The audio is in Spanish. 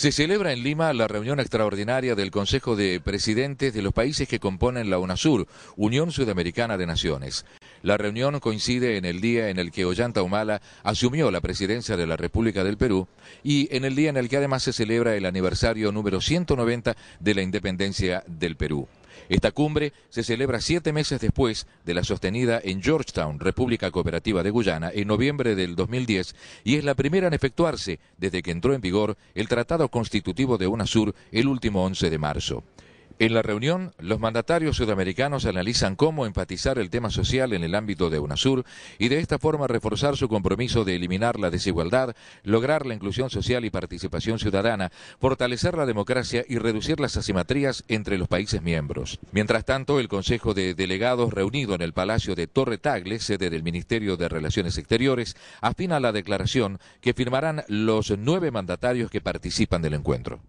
Se celebra en Lima la reunión extraordinaria del Consejo de Presidentes de los países que componen la UNASUR, Unión Sudamericana de Naciones. La reunión coincide en el día en el que Ollanta Humala asumió la presidencia de la República del Perú y en el día en el que además se celebra el aniversario número 190 de la independencia del Perú. Esta cumbre se celebra siete meses después de la sostenida en Georgetown, República Cooperativa de Guyana, en noviembre del 2010 y es la primera en efectuarse desde que entró en vigor el Tratado Constitutivo de UNASUR el último 11 de marzo. En la reunión, los mandatarios sudamericanos analizan cómo enfatizar el tema social en el ámbito de UNASUR y de esta forma reforzar su compromiso de eliminar la desigualdad, lograr la inclusión social y participación ciudadana, fortalecer la democracia y reducir las asimetrías entre los países miembros. Mientras tanto, el Consejo de Delegados reunido en el Palacio de Torre Tagle, sede del Ministerio de Relaciones Exteriores, afina la declaración que firmarán los nueve mandatarios que participan del encuentro.